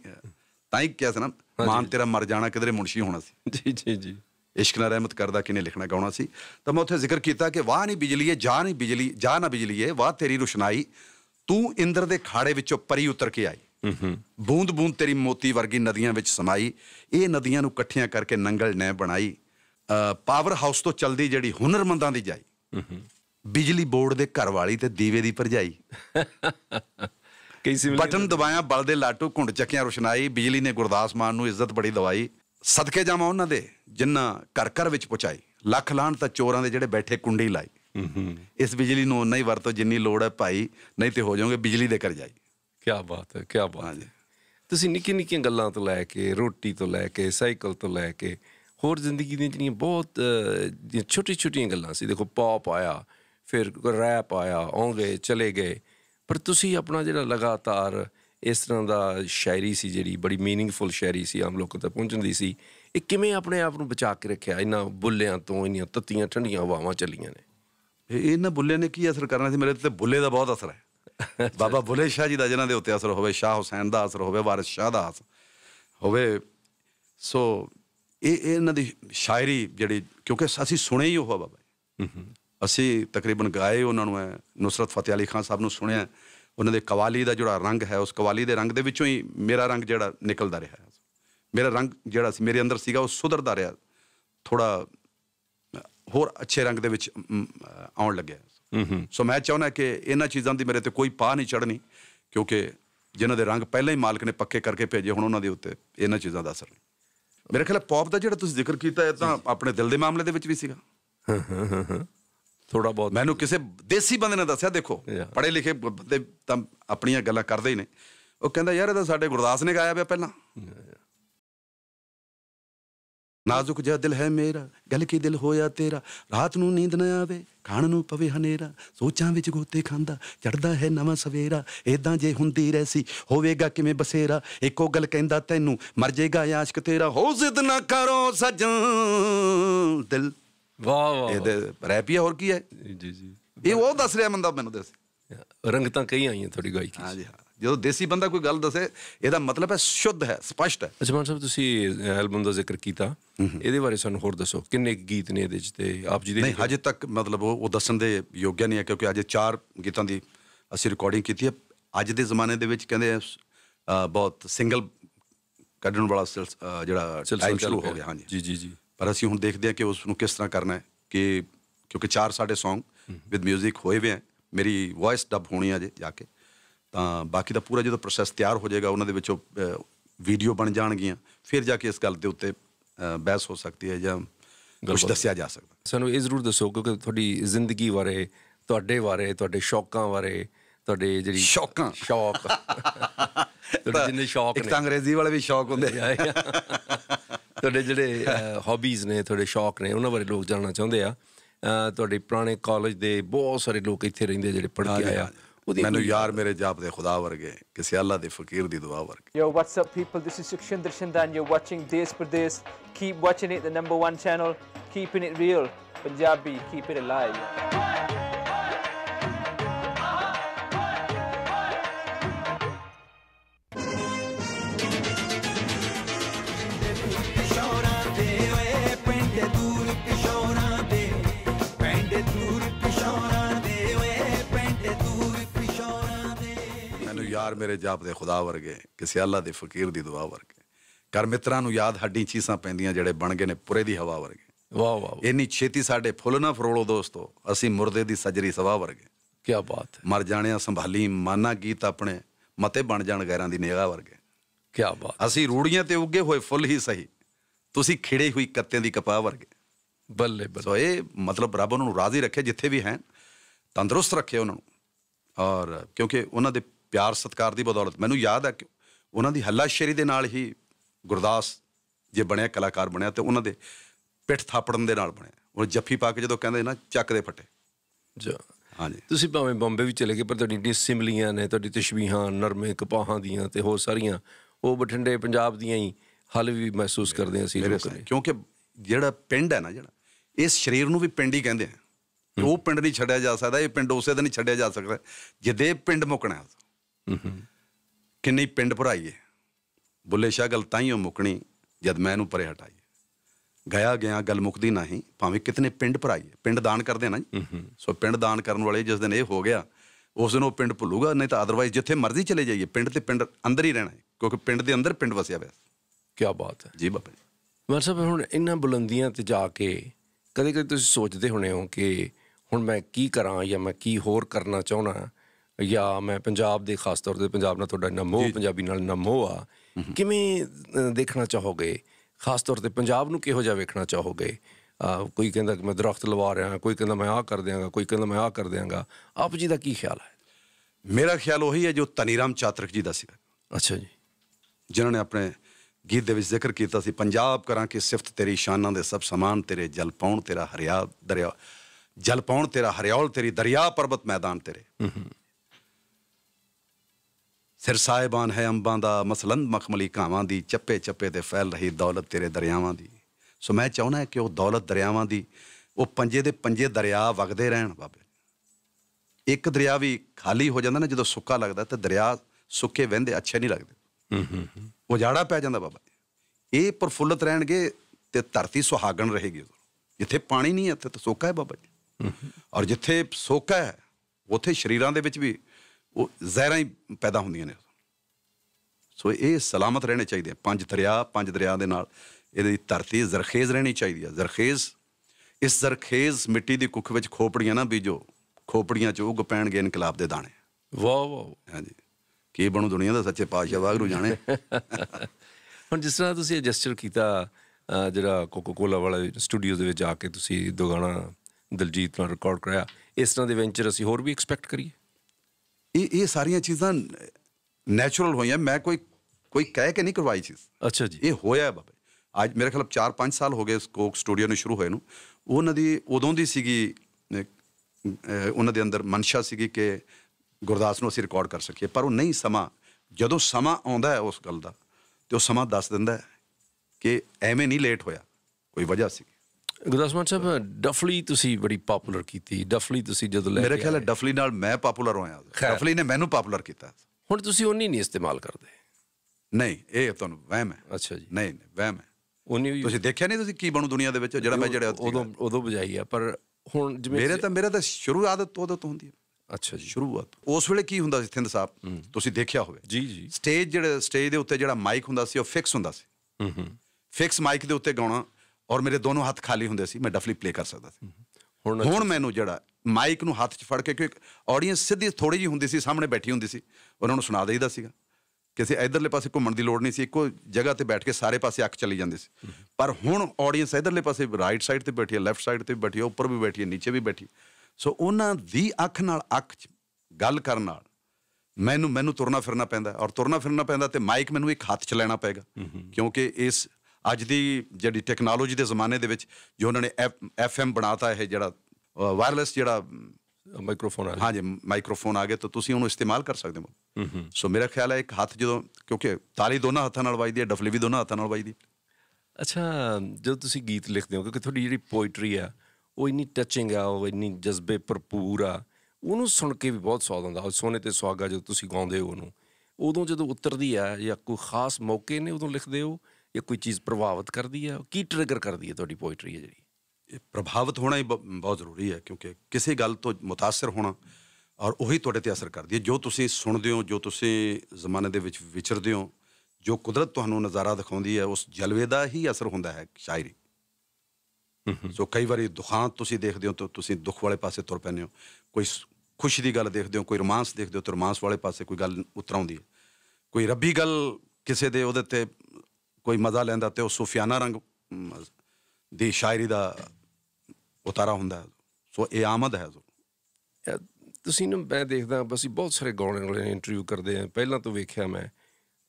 ਤਾਂ ਹੀ ਕਿਹਾ ਸੀ ਨਾ ਮਾਨ ਤੇਰਾ ਮਰ ਜਾਣਾ ਕਿਦਰੇ ਮੁਨਸ਼ੀ ਹੋਣਾ ਸੀ ਜੀ ਜੀ ਜੀ ਇਸ਼ਕ ਨਾ ਰਹਿਮਤ ਕਰਦਾ ਕਿਨੇ ਲਿਖਣਾ ਗਾਉਣਾ ਸੀ ਤਾਂ ਮੈਂ ਉੱਥੇ ਜ਼ਿਕਰ ਕੀਤਾ ਕਿ ਵਾਹ ਨਹੀਂ ਬਿਜਲੀ ਹੈ ਜਾ ਨਹੀਂ ਬਿਜਲੀ ਜਾ ਨਾ ਬਿਜਲੀ ਹੈ ਵਾਹ ਤੇਰੀ ਰੋਸ਼ਨਾਈ ਤੂੰ ਇੰਦਰ ਦੇ ਖਾੜੇ ਵਿੱਚੋਂ ਪਰੀ ਉਤਰ ਕੇ ਆਈ ਹੂੰ ਬੂੰਦ ਬੂੰਦ ਤੇਰੀ ਮੋਤੀ ਵਰਗੀ ਨਦੀਆਂ ਵਿੱਚ ਸਮਾਈ ਇਹ ਨਦੀਆਂ ਨੂੰ ਇਕੱਠੀਆਂ ਕਰਕੇ ਨੰਗਲ ਨੇ ਬਣਾਈ ਪਾਵਰ ਹਾਊਸ ਤੋਂ ਚਲਦੀ ਜਿਹੜੀ ਹੁਨਰਮੰਦਾਂ ਦੀ ਜਾਈ ਬਿਜਲੀ ਬੋਰਡ ਦੇ ਘਰ ਵਾਲੀ ਤੇ ਦੀਵੇ ਦੀ ਭਰਜਾਈ ਕਈ ਬਟਨ ਦਬਾਇਆ ਬਲ ਦੇ ਲਾਟੂ ਘੁੰਡ ਚੱਕਿਆ ਰੁਸ਼ਨਾਈ ਬਿਜਲੀ ਨੇ ਗੁਰਦਾਸ ਮਾਨ ਨੂੰ ਇੱਜ਼ਤ ਬੜੀ ਦਵਾਈ ਸਦਕੇ ਜਾਵਾਂ ਉਹਨਾਂ ਦੇ ਜਿੰਨਾ ਘਰ ਘਰ ਵਿੱਚ ਪਹੁੰਚਾਈ ਲੱਖ ਲਾਣ ਤਾਂ ਚੋਰਾਂ ਦੇ ਜਿਹੜੇ ਬੈਠੇ ਕੁੰਡੀ ਲਾਈ ਇਸ ਬਿਜਲੀ ਨੂੰ ਉਹਨਾਂ ਹੀ ਵਰਤੋ ਜਿੰਨੀ ਲੋੜ ਹੈ ਭਾਈ ਨਹੀਂ ਤੇ ਹੋ ਜਾਓਗੇ ਬਿਜਲੀ ਦੇ ਕਰ ਜਾਈ ਕੀ ਬਾਤ ਹੈ ਕੀ ਬਾਤ ਹੈ ਤੁਸੀਂ ਨਿੱਕੀ ਨਿੱਕੀਆਂ ਗੱਲਾਂ ਤੋਂ ਲੈ ਕੇ ਰੋਟੀ ਤੋਂ ਲੈ ਕੇ ਸਾਈਕਲ ਤੋਂ ਲੈ ਕੇ ਹੋਰ ਜ਼ਿੰਦਗੀ ਦੀਆਂ ਜਿਹੜੀਆਂ ਬਹੁਤ ਛੋਟੀ ਛੋਟੀਆਂ ਗੱਲਾਂ ਸੀ ਦੇਖੋ ਪੌਪ ਆਇਆ ਫਿਰ ਰੈਪ ਆਇਆ ਆਉਂਗੇ ਚਲੇ ਗਏ ਪਰ ਤੁਸੀਂ ਆਪਣਾ ਜਿਹੜਾ ਲਗਾਤਾਰ ਇਸ ਤਰ੍ਹਾਂ ਦਾ ਸ਼ਾਇਰੀ ਸੀ ਜਿਹੜੀ ਬੜੀ मीनिंगफुल ਸ਼ਾਇਰੀ ਸੀ ਆਮ ਲੋਕਾਂ ਤੱਕ ਪਹੁੰਚਦੀ ਸੀ ਇਹ ਕਿਵੇਂ ਆਪਣੇ ਆਪ ਨੂੰ ਬਚਾ ਕੇ ਰੱਖਿਆ ਇਹਨਾਂ ਬੁੱਲਿਆਂ ਤੋਂ ਇਹਨੀਆਂ ਤੱਤੀਆਂ ਠੰਡੀਆਂ ਹਵਾਵਾਂ ਚੱਲੀਆਂ ਨੇ ਇਹਨਾਂ ਬੁੱਲਿਆਂ ਨੇ ਕੀ ਅਸਰ ਕਰਨਾ ਸੀ ਮੇਰੇ ਤੇ ਬੁੱਲੇ ਦਾ ਬਹੁਤ ਅਸਰ ਹੈ ਬਾਬਾ ਬੁੱਲੇ ਸ਼ਾਹ ਜੀ ਦਾ ਜਿਹਨਾਂ ਦੇ ਉੱਤੇ ਅਸਰ ਹੋਵੇ ਸ਼ਾਹ ਹੁਸੈਨ ਦਾ ਅਸਰ ਹੋਵੇ ਵਾਰਿਸ ਸ਼ਾਹ ਦਾ ਅਸਰ ਹੋਵੇ ਸੋ ਇਹ ਇਹਨਾਂ ਦੀ ਸ਼ਾਇਰੀ ਜਿਹੜੀ ਕਿਉਂਕਿ ਅਸੀਂ ਸੁਣੇ ਹੀ ਉਹ ਬਾਬਾ ਅਸੀਂ ਤਕਰੀਬਨ ਗਾਏ ਉਹਨਾਂ ਨੂੰ ਨੁਸਰਤ ਫਤਿਹ ਅਲੀ ਖਾਨ ਸਾਹਿਬ ਨੂੰ ਸੁਣਿਆ ਉਹਨਾਂ ਦੇ ਕਵਾਲੀ ਦਾ ਜਿਹੜਾ ਰੰਗ ਹੈ ਉਸ ਕਵਾਲੀ ਦੇ ਰੰਗ ਦੇ ਵਿੱਚੋਂ ਹੀ ਮੇਰਾ ਰੰਗ ਜਿਹੜਾ ਨਿਕਲਦਾ ਰਿਹਾ ਮੇਰਾ ਰੰਗ ਜਿਹੜਾ ਸੀ ਮੇਰੇ ਅੰਦਰ ਸੀਗਾ ਉਹ ਸੁਧਰਦਾ ਰਿਹਾ ਥੋੜਾ ਹੋਰ ਅੱਛੇ ਰੰਗ ਦੇ ਵਿੱਚ ਆਉਣ ਲੱਗਿਆ ਸੋ ਮੈਂ ਚਾਹੁੰਦਾ ਕਿ ਇਹਨਾਂ ਚੀਜ਼ਾਂ ਦੀ ਮੇਰੇ ਤੇ ਕੋਈ ਪਾ ਨਹੀਂ ਚੜਨੀ ਕਿਉਂਕਿ ਜਿਨ੍ਹਾਂ ਦੇ ਰੰਗ ਪਹਿਲਾਂ ਹੀ ਮਾਲਕ ਨੇ ਪੱਕੇ ਕਰਕੇ ਭੇਜੇ ਹੁਣ ਉਹਨਾਂ ਦੇ ਉੱਤੇ ਇਹਨਾਂ ਚੀਜ਼ਾਂ ਦਾ ਅਸਰ ਮੇਰੇ ਖਿਆਲ ਪੌਪ ਦਾ ਜਿਹੜਾ ਤੁਸੀਂ ਜ਼ਿਕਰ ਕੀਤਾ ਇਹ ਤਾਂ ਆਪਣੇ ਦਿਲ ਦੇ ਮਾਮਲੇ ਦੇ ਵਿੱਚ ਵੀ ਸੀਗਾ ਹਾਂ ਹਾਂ ਹਾਂ ਥੋੜਾ ਬਹੁਤ ਮੈਨੂੰ ਕਿਸੇ ਦੇਸੀ ਬੰਦੇ ਨੇ ਦੱਸਿਆ ਦੇਖੋ ਪੜ੍ਹੇ ਲਿਖੇ ਬੰਦੇ ਤਾਂ ਆਪਣੀਆਂ ਗੱਲਾਂ ਕਰਦੇ ਹੀ ਨੇ ਉਹ ਕਹਿੰਦਾ ਯਾਰ ਇਹ ਤਾਂ ਸਾਡੇ ਗੁਰਦਾਸ ਨੇ ਗਾਇਆ ਪਿਆ ਪਹਿਲਾਂ ਨਾਜ਼ੁਕ ਜਿਹਾ ਦਿਲ ਹੈ ਮੇਰਾ ਗਲ ਕੀ ਦਿਲ ਹੋਇਆ ਤੇਰਾ ਰਾਤ ਨੂੰ ਨੀਂਦ ਨਾ ਆਵੇ ਖਾਣ ਨੂੰ ਪਵੇ ਹਨੇਰਾ ਸੋਚਾਂ ਵਿੱਚ ਗੋਤੇ ਖਾਂਦਾ ਚੜਦਾ ਹੈ ਨਵਾਂ ਸਵੇਰਾ ਇਦਾਂ ਜੇ ਹੁੰਦੀ ਰਹਿਸੀ ਹੋਵੇਗਾ ਕਿਵੇਂ ਬਸੇਰਾ ਇੱਕੋ ਗੱਲ ਕਹਿੰਦਾ ਤੈਨੂੰ ਮਰ ਜਾਏਗਾ ਆਸ਼ਕ ਤੇਰਾ ਹੋ ਜ਼ਿੱਦ ਨਾ ਕਰੋ ਸਜਣ ਦਿਲ ਵਾਹ ਵਾਹ ਇਹਦੇ ਰੈਪੀ ਹੋਰ ਕੀ ਹੈ ਜੀ ਜੀ ਇਹ ਉਹ ਦੱਸ ਰਿਹਾ ਮੰਦਾ ਮੈਨੂੰ ਦੱਸ ਰੰਗ ਤਾਂ ਕਈ ਆਈਆਂ ਤੁਹਾਡੀ ਗਾਇਕੀ ਜੀ ਹਾਂ ਜਦੋਂ ਦੇਸੀ ਬੰਦਾ ਕੋਈ ਗੱਲ ਦੱਸੇ ਇਹਦਾ ਮਤਲਬ ਹੈ ਸ਼ੁੱਧ ਹੈ ਸਪਸ਼ਟ ਹੈ ਅਜਮਾਨ ਸਾਹਿਬ ਤੁਸੀਂ ਐਲਬਮ ਦਾ ਜ਼ਿਕਰ ਕੀਤਾ ਇਹਦੇ ਬਾਰੇ ਸਾਨੂੰ ਹੋਰ ਦੱਸੋ ਕਿੰਨੇ ਗੀਤ ਨੇ ਇਹਦੇ ਵਿੱਚ ਤੇ ਆਪ ਜੀ ਦੇ ਨਹੀਂ ਹਜੇ ਤੱਕ ਮਤਲਬ ਉਹ ਦੱਸਣ ਦੇ ਯੋਗ ਨਹੀਂ ਹੈ ਕਿਉਂਕਿ ਅਜੇ 4 ਗੀਤਾਂ ਦੀ ਅਸੀਂ ਰਿਕਾਰਡਿੰਗ ਕੀਤੀ ਹੈ ਅੱਜ ਦੇ ਜ਼ਮਾਨੇ ਦੇ ਵਿੱਚ ਕਹਿੰਦੇ ਬਹੁਤ ਸਿੰਗਲ ਕੱਢਣ ਵਾਲਾ ਜਿਹੜਾ ਟਾਈਮ ਸ਼ੁਰੂ ਹੋ ਗਿਆ ਹਾਂਜੀ ਜੀ ਜੀ ਜੀ ਪਰ ਅਸੀਂ ਹੁਣ ਦੇਖਦੇ ਹਾਂ ਕਿ ਉਸ ਨੂੰ ਕਿਸ ਤਰ੍ਹਾਂ ਕਰਨਾ ਹੈ ਕਿ ਕਿਉਂਕਿ ਚਾਰ ਸਾਡੇ Song ਵਿਦ 뮤직 ਹੋਏ ਹੋਏ ਮੇਰੀ ਵੌਇਸ ਡਬ ਹੋਣੀ ਹੈ ਜੇ ਜਾ ਕੇ ਤਾਂ ਬਾਕੀ ਦਾ ਪੂਰਾ ਜਦੋਂ ਪ੍ਰੋਸੈਸ ਤਿਆਰ ਹੋ ਜਾਏਗਾ ਉਹਨਾਂ ਦੇ ਵਿੱਚੋਂ ਵੀਡੀਓ ਬਣ ਜਾਣਗੀਆਂ ਫਿਰ ਜਾ ਕੇ ਇਸ ਗੱਲ ਦੇ ਉੱਤੇ ਬਹਿਸ ਹੋ ਸਕਦੀ ਹੈ ਜਾਂ ਕੁਝ ਦੱਸਿਆ ਜਾ ਸਕਦਾ ਸਾਨੂੰ ਇਹ ਜ਼ਰੂਰ ਦੱਸੋ ਕਿਉਂਕਿ ਤੁਹਾਡੀ ਜ਼ਿੰਦਗੀ ਬਾਰੇ ਤੁਹਾਡੇ ਬਾਰੇ ਤੁਹਾਡੇ ਸ਼ੌਕਾਂ ਬਾਰੇ ਤੁਹਾਡੇ ਜਿਹੜੀ ਸ਼ੌਕਾਂ ਸ਼ੌਕ ਤੁਹਾਡੇ ਜਿੰਨੇ ਸ਼ੌਕ ਨੇ ਇੱਕ ਤਾਂ ਅੰਗਰੇਜ਼ੀ ਵਾਲੇ ਵੀ ਸ਼ੌਕ ਹੁੰਦੇ ਆ ਤੁਹਾਡੇ ਜਿਹੜੇ ਹੌਬੀਜ਼ ਨੇ ਤੁਹਾਡੇ ਸ਼ੌਕ ਨੇ ਉਹਨਾਂ ਬਾਰੇ ਲੋਕ ਜਾਣਨਾ ਚਾਹੁੰਦੇ ਆ ਤੁਹਾਡੇ ਪੁਰਾਣੇ ਕਾਲਜ ਦੇ ਬਹੁਤ ਸਾਰੇ ਲੋਕ ਇੱਥੇ ਰਹਿੰਦੇ ਜਿਹੜੇ ਪੜ੍ਹ ਕੇ ਆਇਆ ਮੈਨੂੰ ਯਾਰ ਮੇਰੇ ਜਾਪ ਦੇ ਖੁਦਾ ਵਰਗੇ ਕਿਸੇ ਅੱਲਾ ਦੇ ਫਕੀਰ ਦੀ ਦੁਆ ਵਰਗੇ yo what's up people this is Sukhinder Shindan and you watching Des Pardes keep watching it the number 1 channel keeping it real Punjabi keep it alive ਯਾਰ ਮੇਰੇ ਜਾਪ ਦੇ ਖੁਦਾ ਵਰਗੇ ਕਿਸੇ ਅੱਲਾ ਦੇ ਫਕੀਰ ਦੀ ਦੁਆ ਵਰਗੇ ਕਰ ਮਿੱਤਰਾਂ ਨੂੰ ਯਾਦ ਹੱਡੀ ਚੀਸਾਂ ਪੈਂਦੀਆਂ ਜਿਹੜੇ ਬਣ ਗਏ ਨੇ ਪੁਰੇ ਦੀ ਹਵਾ ਵਰਗੇ ਵਾਹ ਵਾਹ ਇੰਨੀ ਛੇਤੀ ਸਾਡੇ ਫੁੱਲ ਨਾ ਫਰੋਲੋ ਦੋਸਤੋ ਅਸੀਂ ਮੁਰਦੇ ਦੀ ਸਜਰੀ ਸਵਾ ਵਰਗੇ ਕੀ ਬਾਤ ਹੈ ਮਰ ਜਾਣਿਆ ਸੰਭਾਲੀ ਮਾਨਾ ਗੀਤ ਆਪਣੇ ਮਤੇ ਬਣ ਜਾਣ ਗੈਰਾਂ ਦੀ ਨਿਗਾਹ ਵਰਗੇ ਕੀ ਬਾਤ ਅਸੀਂ ਰੂੜੀਆਂ ਤੇ ਉੱਗੇ ਹੋਏ ਫੁੱਲ ਹੀ ਸਹੀ ਤੁਸੀਂ ਖਿੜੇ ਹੋਈ ਕੱਤਿਆਂ ਦੀ ਕਪਾਹ ਵਰਗੇ ਬੱਲੇ ਬੱਲੇ ਸੋ ਇਹ ਮਤਲਬ ਰੱਬ ਉਹਨਾਂ ਨੂੰ ਰਾਜ਼ੀ ਰੱਖੇ ਜਿੱਥੇ ਵੀ ਹੈ ਤੰਦਰੁਸਤ ਰੱਖੇ ਉਹਨਾਂ ਨੂੰ ਔਰ ਕਿਉਂਕਿ ਉਹਨਾਂ ਦੇ ਪਿਆਰ ਸਤਕਾਰ ਦੀ ਬਦੌਲਤ ਮੈਨੂੰ ਯਾਦ ਹੈ ਕਿ ਉਹਨਾਂ ਦੀ ਹੱਲਾਸ਼ੇਰੀ ਦੇ ਨਾਲ ਹੀ ਗੁਰਦਾਸ ਜੇ ਬਣਿਆ ਕਲਾਕਾਰ ਬਣਿਆ ਤੇ ਉਹਨਾਂ ਦੇ ਪਿੱਠ ਥਾਪੜਨ ਦੇ ਨਾਲ ਬਣਿਆ ਉਹ ਜੱਫੀ ਪਾ ਕੇ ਜਦੋਂ ਕਹਿੰਦੇ ਨਾ ਚੱਕ ਦੇ ਫਟੇ ਜਾ ਹਾਂਜੀ ਤੁਸੀਂ ਭਾਵੇਂ ਬੰਬੇ ਵੀ ਚਲੇ ਗਏ ਪਰ ਤੁਹਾਡੀ ਡੀ ਸਿਮਲੀਆਂ ਨੇ ਤੁਹਾਡੀ ਤਸ਼ਬੀਹਾਂ ਨਰਮੇ ਕਪਾਹਾਂ ਦੀਆਂ ਤੇ ਹੋਰ ਸਾਰੀਆਂ ਉਹ ਬਠਿੰਡੇ ਪੰਜਾਬ ਦੀਆਂ ਹੀ ਹਲ ਵੀ ਮਹਿਸੂਸ ਕਰਦੇ ਅਸੀਂ ਲੋਕ ਕਿਉਂਕਿ ਜਿਹੜਾ ਪਿੰਡ ਹੈ ਨਾ ਜਿਹੜਾ ਇਸ ਸਰੀਰ ਨੂੰ ਵੀ ਪਿੰਡ ਹੀ ਕਹਿੰਦੇ ਆ ਉਹ ਪਿੰਡ ਨਹੀਂ ਛੱਡਿਆ ਜਾ ਸਕਦਾ ਇਹ ਪਿੰਡ ਉਸੇ ਦਿਨ ਛੱਡਿਆ ਜਾ ਸਕਦਾ ਜਿੱਦੇ ਪਿੰਡ ਮੁਕਣਾ ਕਿੰਨੇ ਪਿੰਡ ਭਰਾਈਏ ਬੁੱਲੇ ਸ਼ਾਹ ਗੱਲ ਤਾਂ ਹੀ ਉਹ ਮੁਕਣੀ ਜਦ ਮੈਂ ਇਹਨੂੰ ਪਰੇ ਹਟਾਈ ਗਿਆ ਗਿਆ ਗੱਲ ਮੁਕਦੀ ਨਹੀਂ ਭਾਵੇਂ ਕਿਤਨੇ ਪਿੰਡ ਭਰਾਈਏ ਪਿੰਡ ਦਾਨ ਕਰਦੇ ਨਾ ਜੀ ਸੋ ਪਿੰਡ ਦਾਨ ਕਰਨ ਵਾਲੇ ਜਿਸ ਦਿਨ ਇਹ ਹੋ ਗਿਆ ਉਸ ਦਿਨ ਉਹ ਪਿੰਡ ਭੁੱਲੂਗਾ ਨਹੀਂ ਤਾਂ ਆਦਰਵਾਇਜ਼ ਜਿੱਥੇ ਮਰਜ਼ੀ ਚਲੇ ਜਾਈਏ ਪਿੰਡ ਤੇ ਪਿੰਡ ਅੰਦਰ ਹੀ ਰਹਿਣਾ ਹੈ ਕਿਉਂਕਿ ਪਿੰਡ ਦੇ ਅੰਦਰ ਪਿੰਡ ਵਸਿਆ ਹੋਇਆ ਕੀ ਬਾਤ ਹੈ ਜੀ ਬਾਬਾ ਜੀ ਮਰ ਸਾਹਿਬ ਹੁਣ ਇੰਨਾ ਬੁਲੰਦੀਆਂ ਤੇ ਜਾ ਕੇ ਕਦੇ ਕਦੇ ਤੁਸੀਂ ਸੋਚਦੇ ਹੋਣੇ ਹੋ ਕਿ ਹੁਣ ਮੈਂ ਕੀ ਕਰਾਂ ਜਾਂ ਮੈਂ ਕੀ ਹੋਰ ਕਰਨਾ ਚਾਹਣਾ ਜਾਂ ਮੈਂ ਪੰਜਾਬ ਦੇ ਖਾਸ ਤੌਰ ਤੇ ਪੰਜਾਬ ਨਾਲ ਤੁਹਾਡਾ ਇੰਨਾ ਮੋਹ ਪੰਜਾਬੀ ਨਾਲ ਇੰਨਾ ਮੋਹ ਆ ਕਿਵੇਂ ਦੇਖਣਾ ਚਾਹੋਗੇ ਖਾਸ ਤੌਰ ਤੇ ਪੰਜਾਬ ਨੂੰ ਕਿਹੋ ਜਿਹਾ ਵੇਖਣਾ ਚਾਹੋਗੇ ਕੋਈ ਕਹਿੰਦਾ ਕਿ ਮੈਂ ਦਰਖਤ ਲਵਾ ਰਿਹਾ ਕੋਈ ਕਹਿੰਦਾ ਮੈਂ ਆਹ ਕਰ ਦਿਆਂਗਾ ਕੋਈ ਕਹਿੰਦਾ ਮੈਂ ਆਹ ਕਰ ਦਿਆਂਗਾ ਆਪ ਜੀ ਦਾ ਕੀ ਖਿਆਲ ਹੈ ਮੇਰਾ ਖਿਆਲ ਉਹੀ ਹੈ ਜੋ ਤਨੀਰਾਮ ਚਾਤਰਕ ਜੀ ਦਾ ਸੀ ਅੱਛਾ ਜੀ ਜਿਨ੍ਹਾਂ ਨੇ ਆਪਣੇ ਗੀਤ ਦੇ ਵਿੱਚ ਜ਼ਿਕਰ ਕੀਤਾ ਸੀ ਪੰਜਾਬ ਕਰਾਂ ਕਿ ਸਿਫਤ ਤੇਰੀ ਸ਼ਾਨਾਂ ਦੇ ਸਭ ਸਮਾਨ ਤੇਰੇ ਜਲ ਪਾਉਣ ਤੇਰਾ ਹਰਿਆ ਦਰਿਆ ਜਲ ਪਾਉਣ ਤੇਰਾ ਹਰਿਆਉਲ ਤੇਰੀ ਦਰਿਆ ਪਰਬਤ ਮੈਦਾਨ ਤੇਰੇ ਸਿਰਸਾਇਬਾਨ ਹੈ ਅੰਬਾਂ ਦਾ ਮਸਲਨ ਮਖਮਲੀ ਕਾਵਾਂ ਦੀ ਚੱਪੇ ਚੱਪੇ ਤੇ ਫੈਲ ਰਹੀ ਦੌਲਤ ਤੇਰੇ ਦਰਿਆਵਾਂ ਦੀ ਸੋ ਮੈਂ ਚਾਹੁੰਦਾ ਕਿ ਉਹ ਦੌਲਤ ਦਰਿਆਵਾਂ ਦੀ ਉਹ ਪੰਜੇ ਦੇ ਪੰਜੇ ਦਰਿਆ ਵਗਦੇ ਰਹਿਣ ਬਾਬੇ ਇੱਕ ਦਰਿਆ ਵੀ ਖਾਲੀ ਹੋ ਜਾਂਦਾ ਨਾ ਜਦੋਂ ਸੁੱਕਾ ਲੱਗਦਾ ਤੇ ਦਰਿਆ ਸੁੱਕੇ ਵਹਿੰਦੇ ਅੱਛੇ ਨਹੀਂ ਲੱਗਦੇ ਹੂੰ ਹੂੰ ਉਹ ਜਾੜਾ ਪੈ ਜਾਂਦਾ ਬਾਬਾ ਇਹ ਪ੍ਰਫੁੱਲਤ ਰਹਿਣਗੇ ਤੇ ਧਰਤੀ ਸੁਹਾਗਣ ਰਹੇਗੀ ਜਿੱਥੇ ਪਾਣੀ ਨਹੀਂ ਹੈ ਤੇ ਤਾਂ ਸੋਕਾ ਹੈ ਬਾਬਾ ਜੀ ਔਰ ਜਿੱਥੇ ਸੋਕਾ ਹੈ ਉਥੇ ਸ਼ਰੀਰਾਂ ਦੇ ਵਿੱਚ ਵੀ ਉਹ ਜ਼ਹਿਰਾਂ ਹੀ ਪੈਦਾ ਹੁੰਦੀਆਂ ਨੇ ਸੋ ਇਹ ਸਲਾਮਤ ਰਹਿਣੇ ਚਾਹੀਦੇ ਪੰਜ ਦਰਿਆ ਪੰਜ ਦਰਿਆ ਦੇ ਨਾਲ ਇਹਦੀ ਧਰਤੀ ਜ਼ਰਖੇਜ਼ ਰਹਿਣੀ ਚਾਹੀਦੀ ਹੈ ਜ਼ਰਖੇਜ਼ ਇਸ ਜ਼ਰਖੇਜ਼ ਮਿੱਟੀ ਦੀ ਕੁੱਖ ਵਿੱਚ ਖੋਪੜੀਆਂ ਨਾ ਬੀਜੋ ਖੋਪੜੀਆਂ 'ਚ ਉਗ ਪੈਣਗੇ ਇਨਕਲਾਬ ਦੇ ਦਾਣੇ ਵਾਹ ਵਾਹ ਹਾਂਜੀ ਕੀ ਬਣੂ ਦੁਨੀਆ ਦਾ ਸੱਚੇ ਪਾਸ਼ਾ ਵਾਗਰੂ ਜਾਣੇ ਹੁਣ ਜਿਸ ਤਰ੍ਹਾਂ ਤੁਸੀਂ ਜੈਸਚਰ ਕੀਤਾ ਜਿਹੜਾ ਕੋਕੋ-ਕੋਲਾ ਵਾਲੇ ਸਟੂਡੀਓ ਦੇ ਵਿੱਚ ਜਾ ਕੇ ਤੁਸੀਂ ਦੋ ਗਾਣਾ ਦਲਜੀਤ ਨਾਲ ਰਿਕਾਰਡ ਕਰਾਇਆ ਇਸ ਤਰ੍ਹਾਂ ਦੇ ਵੈਂਚਰ ਅਸੀਂ ਹੋਰ ਵੀ ਐਕਸਪੈਕਟ ਕਰੀਏ ਇਹ ਇਹ ਸਾਰੀਆਂ ਚੀਜ਼ਾਂ ਨੈਚੁਰਲ ਹੋਈਆਂ ਮੈਂ ਕੋਈ ਕੋਈ ਕਹਿ ਕੇ ਨਹੀਂ ਕਰਵਾਈ ਚੀਜ਼ ਅੱਛਾ ਜੀ ਇਹ ਹੋਇਆ ਬਾਬੇ ਅੱਜ ਮੇਰੇ ਖਿਆਲ 4-5 ਸਾਲ ਹੋ ਗਏ ਇਸ ਕੋਕ ਸਟੂਡੀਓ ਨੂੰ ਸ਼ੁਰੂ ਹੋਏ ਨੂੰ ਉਹਨਾਂ ਦੀ ਉਦੋਂ ਦੀ ਸੀਗੀ ਉਹਨਾਂ ਦੇ ਅੰਦਰ ਮਨਸ਼ਾ ਸੀਗੀ ਕਿ ਗੁਰਦਾਸ ਨੂੰ ਅਸੀਂ ਰਿਕਾਰਡ ਕਰ ਸਕੀਏ ਪਰ ਉਹ ਨਹੀਂ ਸਮਾਂ ਜਦੋਂ ਸਮਾਂ ਆਉਂਦਾ ਹੈ ਉਸ ਗੱਲ ਦਾ ਤੇ ਉਹ ਸਮਾਂ ਦੱਸ ਦਿੰਦਾ ਹੈ ਕਿ ਐਵੇਂ ਨਹੀਂ ਲੇਟ ਹੋਇਆ ਕੋਈ ਵਜ੍ਹਾ ਸੀ ਗੁਰਦਾਸਮਾਨ ਸਾਹਿਬ ਡਫਲੀ ਤੁਸੀਂ ਬੜੀ ਪਪੂਲਰ ਕੀਤੀ ਡਫਲੀ ਤੁਸੀਂ ਜਦੋਂ ਲੈ ਮੇਰੇ ਖਿਆਲ ਹੈ ਡਫਲੀ ਨਾਲ ਮੈਂ ਪਪੂਲਰ ਹੋਇਆ ਡਫਲੀ ਨੇ ਮੈਨੂੰ ਪਪੂਲਰ ਕੀਤਾ ਹੁਣ ਤੁਸੀਂ ਉਹ ਨਹੀਂ ਇਸਤੇਮਾਲ ਕਰਦੇ ਨਹੀਂ ਇਹ ਤੁਹਾਨੂੰ ਵਹਿਮ ਹੈ ਅੱਛਾ ਜੀ ਨਹੀਂ ਨਹੀਂ ਵਹਿਮ ਹੈ ਉਹ ਵੀ ਤੁਸੀਂ ਦੇਖਿਆ ਨਹੀਂ ਤੁਸੀਂ ਕੀ ਬਣੂ ਦੁਨੀਆ ਦੇ ਵਿੱਚ ਜਿਹੜਾ ਮੈਂ ਜਿਹੜਾ ਉਦੋਂ ਉਦੋਂ ਬਜਾਈ ਆ ਪਰ ਹੁਣ ਜਿਵੇਂ ਮੇਰੇ ਤਾਂ ਮੇਰੇ ਤਾਂ ਸ਼ੁਰੂ ਆਦਤ ਉਦੋਂ ਤੋਂ ਹੁੰਦੀ ਹੈ ਅੱਛਾ ਜੀ ਸ਼ੁਰੂਆਤ ਉਸ ਵੇਲੇ ਕੀ ਹੁੰਦਾ ਸੀ ਥਿੰਦ ਸਾਹਿਬ ਤੁਸੀਂ ਦੇਖਿਆ ਹੋਵੇ ਜੀ ਜੀ ਸਟੇਜ ਜਿਹੜਾ ਸਟੇਜ ਦੇ ਉੱਤੇ ਜਿਹੜਾ ਮਾਈਕ ਹੁੰਦਾ ਸੀ ਉਹ ਫਿਕਸ ਹੁੰਦਾ ਸੀ ਹੂੰ ਹੂੰ ਫਿਕਸ ਮਾਈਕ ਦੇ ਉੱਤੇ ਗਾਉਣਾ ਔਰ ਮੇਰੇ ਦੋਨੋਂ ਹੱਥ ਖਾਲੀ ਹੁੰਦੇ ਸੀ ਮੈਂ ਡਫਲੀ ਪਲੇ ਕਰ ਸਕਦਾ ਸੀ ਹੁਣ ਹੁਣ ਮੈਨੂੰ ਜਿਹੜਾ ਮਾਈਕ ਨੂੰ ਹੱਥ 'ਚ ਫੜ ਕੇ ਕਿਉਂਕਿ ਆਡੀਅנס ਸਿੱਧੀ ਥੋੜੀ ਜੀ ਹੁੰਦੀ ਸੀ ਸਾਹਮਣੇ ਬੈਠੀ ਹੁੰਦੀ ਸੀ ਉਹਨਾਂ ਨੂੰ ਸੁਣਾ ਦੇਈਦਾ ਸੀਗਾ ਕਿਸੇ ਇਧਰਲੇ ਪਾਸੇ ਘੁੰਮਣ ਦੀ ਲੋੜ ਨਹੀਂ ਸੀ ਇੱਕੋ ਜਗ੍ਹਾ ਤੇ ਬੈਠ ਕੇ ਸਾਰੇ ਪਾਸੇ ਅੱਖ ਚਲੀ ਜਾਂਦੀ ਸੀ ਪਰ ਹੁਣ ਆਡੀਅנס ਇਧਰਲੇ ਪਾਸੇ ਰਾਈਟ ਸਾਈਡ ਤੇ ਬੈਠੀ ਹੈ ਲੈਫਟ ਸਾਈਡ ਤੇ ਬੈਠੀ ਹੈ ਉੱਪਰ ਵੀ ਬੈਠੀ ਹੈ ਨੀਚੇ ਵੀ ਬੈਠੀ ਸੋ ਉਹਨਾਂ ਦੀ ਅੱਖ ਨਾਲ ਅੱਖ 'ਚ ਗੱਲ ਕਰਨ ਨਾਲ ਮੈਨੂੰ ਮੈਨੂੰ ਤੁਰਨਾ ਫਿਰਨਾ ਪੈਂਦਾ ਔਰ ਤੁਰਨਾ ਫਿਰਨਾ ਪੈਂਦਾ ਤੇ ਮਾਈਕ ਮੈਨੂੰ ਇੱਕ ਹੱਥ 'ਚ ਲੈਣਾ ਪਏਗਾ ਕਿਉਂਕਿ ਇਸ ਅੱਜ ਦੀ ਜਿਹੜੀ ਟੈਕਨੋਲੋਜੀ ਦੇ ਜ਼ਮਾਨੇ ਦੇ ਵਿੱਚ ਜੋ ਉਹਨਾਂ ਨੇ ਐਫਐਮ ਬਣਾਤਾ ਹੈ ਜਿਹੜਾ ਵਾਇਰਲੈਸ ਜਿਹੜਾ ਮਾਈਕ੍ਰੋਫੋਨ ਆ ਗਿਆ ਹਾਂਜੀ ਮਾਈਕ੍ਰੋਫੋਨ ਆ ਗਿਆ ਤਾਂ ਤੁਸੀਂ ਉਹਨੂੰ ਇਸਤੇਮਾਲ ਕਰ ਸਕਦੇ ਹੋ ਸੋ ਮੇਰਾ ਖਿਆਲ ਹੈ ਇੱਕ ਹੱਥ ਜਦੋਂ ਕਿਉਂਕਿ ਤਾਲੀ ਦੋਨਾਂ ਹੱਥਾਂ ਨਾਲ ਵੱਜਦੀ ਹੈ ਡਫਲੀ ਵੀ ਦੋਨਾਂ ਹੱਥਾਂ ਨਾਲ ਵੱਜਦੀ ਅੱਛਾ ਜਦੋਂ ਤੁਸੀਂ ਗੀਤ ਲਿਖਦੇ ਹੋ ਕਿਉਂਕਿ ਤੁਹਾਡੀ ਜਿਹੜੀ ਪੋਇਟਰੀ ਆ ਉਹ ਇੰਨੀ ਟੱਚਿੰਗ ਆ ਉਹ ਇੰਨੀ ਜਜ਼ਬੇ ਭਰਪੂਰ ਆ ਉਹਨੂੰ ਸੁਣ ਕੇ ਵੀ ਬਹੁਤ ਸਵਾਦ ਆਉਂਦਾ ਉਹ ਸੋਨੇ ਤੇ ਸਵਾਗਾ ਜਦੋਂ ਤੁਸੀਂ ਗਾਉਂਦੇ ਹੋ ਉਹਨੂੰ ਉਦੋਂ ਜਦੋਂ ਉਤਰਦੀ ਆ ਜਾਂ ਕੋਈ ਖਾਸ ਮੌਕੇ ਨੇ ਉਦੋਂ ਲਿਖਦੇ ਹੋ ਜਾਂ ਕੋਈ ਚੀਜ਼ ਪ੍ਰਭਾਵਿਤ ਕਰਦੀ ਹੈ ਕੀ ਟ੍ਰਿਗਰ ਕਰਦੀ ਹੈ ਤੁਹਾਡੀ ਪੋਇਟਰੀ ਹੈ ਜਿਹੜੀ ਇਹ ਪ੍ਰਭਾਵਿਤ ਹੋਣਾ ਹੀ ਬਹੁਤ ਜ਼ਰੂਰੀ ਹੈ ਕਿਉਂਕਿ ਕਿਸੇ ਗੱਲ ਤੋਂ متاثر ਹੋਣਾ ਔਰ ਉਹੀ ਤੁਹਾਡੇ ਤੇ ਅਸਰ ਕਰਦੀ ਹੈ ਜੋ ਤੁਸੀਂ ਸੁਣਦੇ ਹੋ ਜੋ ਤੁਸੀਂ ਜ਼ਮਾਨੇ ਦੇ ਵਿੱਚ ਵਿਚਰਦੇ ਹੋ ਜੋ ਕੁਦਰਤ ਤੁਹਾਨੂੰ ਨਜ਼ਾਰਾ ਦਿਖਾਉਂਦੀ ਹੈ ਉਸ ਜਲਵੇ ਦਾ ਹੀ ਅਸਰ ਹੁੰਦਾ ਹੈ ਸ਼ਾਇਰੀ ਸੋ ਕਈ ਵਾਰੀ ਦੁਖਾਂਤ ਤੁਸੀਂ ਦੇਖਦੇ ਹੋ ਤਾਂ ਤੁਸੀਂ ਦੁੱਖ ਵਾਲੇ ਪਾਸੇ ਤੁਰ ਪੈਂਦੇ ਹੋ ਕੋਈ ਖੁਸ਼ੀ ਦੀ ਗੱਲ ਦੇਖਦੇ ਹੋ ਕੋਈ ਰੋਮਾਂਸ ਦੇਖਦੇ ਹੋ ਤਾਂ ਰੋਮਾਂਸ ਵਾਲੇ ਪਾਸੇ ਕੋਈ ਗੱਲ ਉਤਰ ਆਉਂਦੀ ਹੈ ਕੋਈ ਰੱਬੀ ਗੱਲ ਕਿਸੇ ਦੇ ਉਹਦੇ ਤੇ ਕੋਈ ਮਜ਼ਾ ਲੈਂਦਾ ਤੇ ਉਹ ਸੂਫੀਆਨਾ ਰੰਗ ਦੀ ਸ਼ਾਇਰੀ ਦਾ ਉਤਾਰਾ ਹੁੰਦਾ ਸੋ ਇਹ ਆਮਦ ਹੈ ਤੁਸੀਂ ਨੂੰ ਮੈਂ ਦੇਖਦਾ ਅਸੀਂ ਬਹੁਤ ਸਾਰੇ ਗਾਉਣੇ ਵਾਲੇ ਇੰਟਰਵਿਊ ਕਰਦੇ ਆ ਪਹਿਲਾਂ ਤੋਂ ਵੇਖਿਆ ਮੈਂ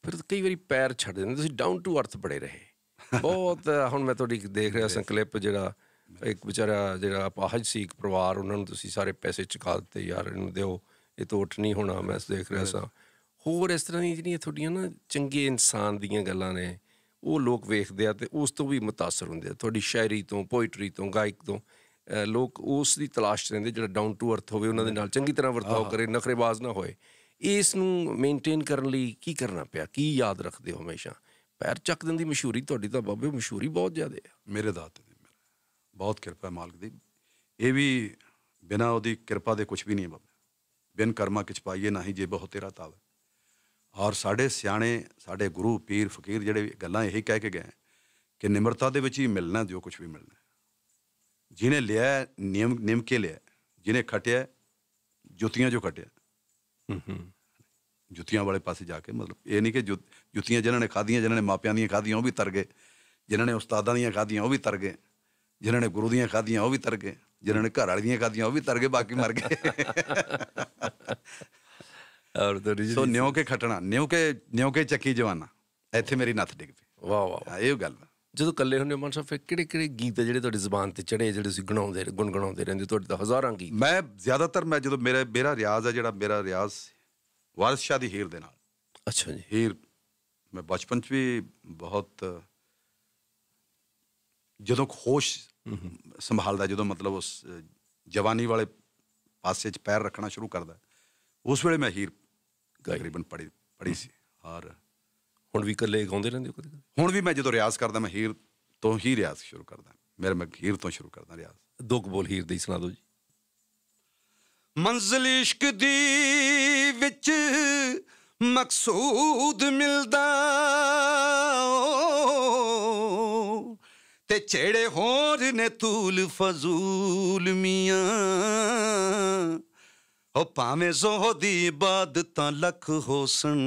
ਫਿਰ ਕਈ ਵਾਰੀ ਪੈਰ ਛੱਡ ਦਿੰਦੇ ਤੁਸੀਂ ਡਾਊਨ ਟੂ ਅਰਥ ਬੜੇ ਰਹੇ ਬਹੁਤ ਹੁਣ ਮੈਂ ਤੁਹਾਡੀ ਦੇਖ ਰਿਹਾ ਸੀ ਕਲਿੱਪ ਜਿਹੜਾ ਇੱਕ ਵਿਚਾਰਾ ਜਿਹੜਾ ਪਾਹਜ ਸੀ ਇੱਕ ਪਰਿਵਾਰ ਉਹਨਾਂ ਨੂੰ ਤੁਸੀਂ ਸਾਰੇ ਪੈਸੇ ਚੁਕਾ ਦਿੱਤੇ ਯਾਰ ਇਹਨੂੰ ਦਿਓ ਇਹ ਤੋਂ ਉੱਠ ਨਹੀਂ ਹੋਣਾ ਮੈਂ ਦੇਖ ਰਿਹਾ ਸਾਂ ਹੋਰ ਇਸ ਤਰ੍ਹਾਂ ਦੀ ਜਿਹੜੀਆਂ ਤੁਹਾਡੀਆਂ ਨਾ ਚੰਗੇ ਇਨਸਾਨ ਦੀਆਂ ਗੱਲਾਂ ਨੇ ਉਹ ਲੋਕ ਵੇਖਦੇ ਆ ਤੇ ਉਸ ਤੋਂ ਵੀ متاثر ਹੁੰਦੇ ਆ ਤੁਹਾਡੀ ਸ਼ਾਇਰੀ ਤੋਂ ਪੋਇਟਰੀ ਤੋਂ ਗਾਇਕ ਤੋਂ ਲੋਕ ਉਸ ਦੀ ਤਲਾਸ਼ ਰਹਿੰਦੇ ਜਿਹੜਾ ਡਾਊਨ ਟੂ ਅਰਥ ਹੋਵੇ ਉਹਨਾਂ ਦੇ ਨਾਲ ਚੰਗੀ ਤਰ੍ਹਾਂ ਵਰਤਾਓ ਕਰੇ ਨਖਰੇਬਾਜ਼ ਨਾ ਹੋਏ ਇਸ ਨੂੰ ਮੇਨਟੇਨ ਕਰਨ ਲਈ ਕੀ ਕਰਨਾ ਪਿਆ ਕੀ ਯਾਦ ਰੱਖਦੇ ਹੋ ਹਮੇਸ਼ਾ ਪੈਰ ਚੱਕ ਦਿੰਦੀ ਮਸ਼ਹੂਰੀ ਤੁਹਾਡੀ ਤਾਂ ਬਾਬੇ ਮਸ਼ਹੂਰੀ ਬਹੁਤ ਜ਼ਿਆਦਾ ਹੈ ਮੇਰੇ ਦਾਤੇ ਦੀ ਬਹੁਤ ਕਿਰਪਾ ਮਾਲਕ ਦੀ ਇਹ ਵੀ ਬਿਨਾ ਉਹਦੀ ਕਿਰਪਾ ਦੇ ਕੁਝ ਵੀ ਨਹੀਂ ਬਾਬੇ ਬਿਨ ਕਰਮਾ ਕਿਛ ਪਾਈਏ ਨਹੀਂ ਜੇ ਬਹੁਤ ਤੇਰਾ ਤਾਵ ਔਰ ਸਾਡੇ ਸਿਆਣੇ ਸਾਡੇ ਗੁਰੂ ਪੀਰ ਫਕੀਰ ਜਿਹੜੇ ਗੱਲਾਂ ਇਹੀ ਕਹਿ ਕੇ ਗਏ ਕਿ ਨਿਮਰਤਾ ਦੇ ਵਿੱਚ ਹੀ ਮਿਲਣਾ ਜੋ ਕੁਝ ਵੀ ਮਿਲਣਾ ਜਿਹਨੇ ਲਿਆ ਨਿਯਮ ਨਿਮ ਕੇ ਲਿਆ ਜਿਹਨੇ ਖਟਿਆ ਜੁੱਤੀਆਂ ਜੋ ਖਟਿਆ ਹੂੰ ਜੁੱਤੀਆਂ ਵਾਲੇ ਪਾਸੇ ਜਾ ਕੇ ਮਤਲਬ ਇਹ ਨਹੀਂ ਕਿ ਜੁੱਤੀਆਂ ਜਿਨ੍ਹਾਂ ਨੇ ਖਾਧੀਆਂ ਜਿਨ੍ਹਾਂ ਨੇ ਮਾਪਿਆਂ ਦੀਆਂ ਖਾਧੀਆਂ ਉਹ ਵੀ ਤਰ ਗਏ ਜਿਨ੍ਹਾਂ ਨੇ ਉਸਤਾਦਾਂ ਦੀਆਂ ਖਾਧੀਆਂ ਉਹ ਵੀ ਤਰ ਗਏ ਜਿਨ੍ਹਾਂ ਨੇ ਗੁਰੂ ਦੀਆਂ ਖਾਧੀਆਂ ਉਹ ਵੀ ਤਰ ਗਏ ਜਿਨ੍ਹਾਂ ਨੇ ਘਰ ਵਾਲੀ ਦੀਆਂ ਖਾਧੀਆਂ ਉਹ ਵੀ ਤਰ ਗਏ ਬਾਕੀ ਮਰ ਗਏ ਔਰ ਤੇ ਰਿਜੀ ਸੋ ਨਿਉ ਕੇ ਖਟਣਾ ਨਿਉ ਕੇ ਨਿਉ ਕੇ ਚੱਕੀ ਜਵਾਨਾ ਇੱਥੇ ਮੇਰੀ ਨੱਥ ਡਿੱਗ ਪਈ ਵਾਹ ਵਾਹ ਇਹ ਗੱਲ ਜਦੋਂ ਕੱਲੇ ਹੁੰਦੇ ਮਨ ਸਾਹਿਬ ਫੇ ਕਿਹੜੇ ਕਿਹੜੇ ਗੀਤ ਆ ਜਿਹੜੇ ਤੁਹਾਡੀ ਜ਼ੁਬਾਨ ਤੇ ਚੜੇ ਜਿਹੜੇ ਤੁਸੀਂ ਗਣਾਉਂਦੇ ਗੁੰਗਣਾਉਂਦੇ ਰਹਿੰਦੇ ਤੁਹਾਡੇ ਤਾਂ ਹਜ਼ਾਰਾਂ ਗੀਤ ਮੈਂ ਜ਼ਿਆਦਾਤਰ ਮੈਂ ਜਦੋਂ ਮੇਰਾ ਮੇਰਾ ਰਿਆਜ਼ ਆ ਜਿਹੜਾ ਮੇਰਾ ਰਿਆਜ਼ ਵਾਰਿਸ ਸ਼ਾਹ ਦੀ ਹੀਰ ਦੇ ਨਾਲ ਅੱਛਾ ਜੀ ਹੀਰ ਮੈਂ ਬਚਪਨ 'ਚ ਵੀ ਬਹੁਤ ਜਦੋਂ ਖੋਸ਼ ਸੰਭਾਲਦਾ ਜਦੋਂ ਮਤਲਬ ਉਸ ਜਵਾਨੀ ਵਾਲੇ ਪਾਸੇ 'ਚ ਪੈਰ ਰੱਖਣਾ ਸ਼ੁਰੂ ਕਰਦਾ ਉਸ ਵੇਲੇ ਮੈਂ ਹੀਰ ਤਕਰੀਬਨ ਪੜੀ ਪੜੀ ਸੀ ਔਰ ਹੁਣ ਵੀ ਇਕੱਲੇ ਗਾਉਂਦੇ ਰਹਿੰਦੇ ਹੋ ਕਦੇ ਹੁਣ ਵੀ ਮੈਂ ਜਦੋਂ ਰਿਆਜ਼ ਕਰਦਾ ਮੈਂ ਹੀਰ ਤੋਂ ਹੀ ਰਿਆਜ਼ ਸ਼ੁਰੂ ਕਰਦਾ ਮੇਰੇ ਮੈਂ ਹੀਰ ਤੋਂ ਸ਼ੁਰੂ ਕਰਦਾ ਰਿਆਜ਼ ਦੁੱਖ ਬੋਲ ਹੀਰ ਦੀ ਸੁਣਾ ਦਿਓ ਜੀ ਮੰਜ਼ਲ ਇਸ਼ਕ ਦੀ ਵਿੱਚ ਮਕਸੂਦ ਮਿਲਦਾ ਤੇ ਛੇੜੇ ਹੋਰ ਨੇ ਤੂਲ ਫਜ਼ੂਲ ਮੀਆਂ ਹੋ ਪਾਵੇਂ ਜ਼ੋਹ ਦੀ ਤਾਂ ਲਖ ਹੋਸਣ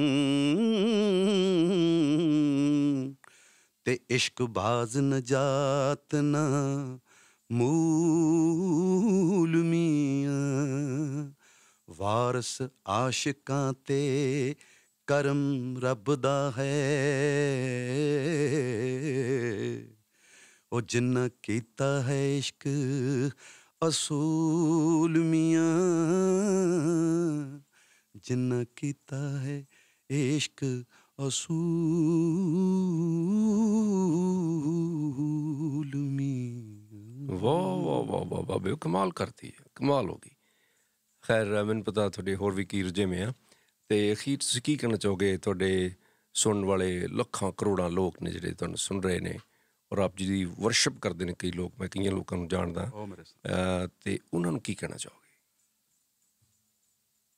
ਤੇ ਇਸ਼ਕ ਬਾਜ਼ ਨਜਾਤ ਨਾ ਮੂਲ ਮੀਆਂ ਵਾਰਸ ਆਸ਼ਿਕਾਂ ਤੇ ਕਰਮ ਰੱਬ ਦਾ ਹੈ ਉਹ ਜਿੰਨਾ ਕੀਤਾ ਹੈ ਇਸ਼ਕ ਅਸੂਲ ਮੀਆਂ ਜਿੰਨਾ ਕੀਤਾ ਹੈ ਇਸ਼ਕ ਅਸੂਲ ਮੀਆਂ ਵਾ ਵਾ ਵਾ ਵਾ ਬੇ ਕਮਾਲ ਕਰਤੀ ਹੈ ਕਮਾਲ ਹੋ ਗਈ ਖੈਰ ਮੈਨੂੰ ਪਤਾ ਤੁਹਾਡੇ ਹੋਰ ਵੀ ਕੀ ਰੁਝੇ ਮੇ ਆ ਤੇ ਅਖੀਰ ਤੁਸੀਂ ਕੀ ਕਰਨਾ ਚਾਹੋਗੇ ਤੁਹਾਡੇ ਸੁਣਨ ਵਾਲੇ ਲੱਖਾਂ ਕਰੋੜਾਂ ਲੋਕ ਨੇ ਜਿਹੜੇ ਤੁਹਾਨੂੰ ਸੁਣ ਰਹੇ ਨੇ ਔਰ ਆਪ ਜੀ ਦੀ ਵਰਸ਼ਿਪ ਕਰਦੇ ਨੇ ਕਈ ਲੋਕ ਮੈਂ ਕਈਆਂ ਲੋਕਾਂ ਨੂੰ ਜਾਣਦਾ ਤੇ ਉਹਨਾਂ ਨੂੰ ਕੀ ਕਹਿਣਾ ਚਾਹੋਗੇ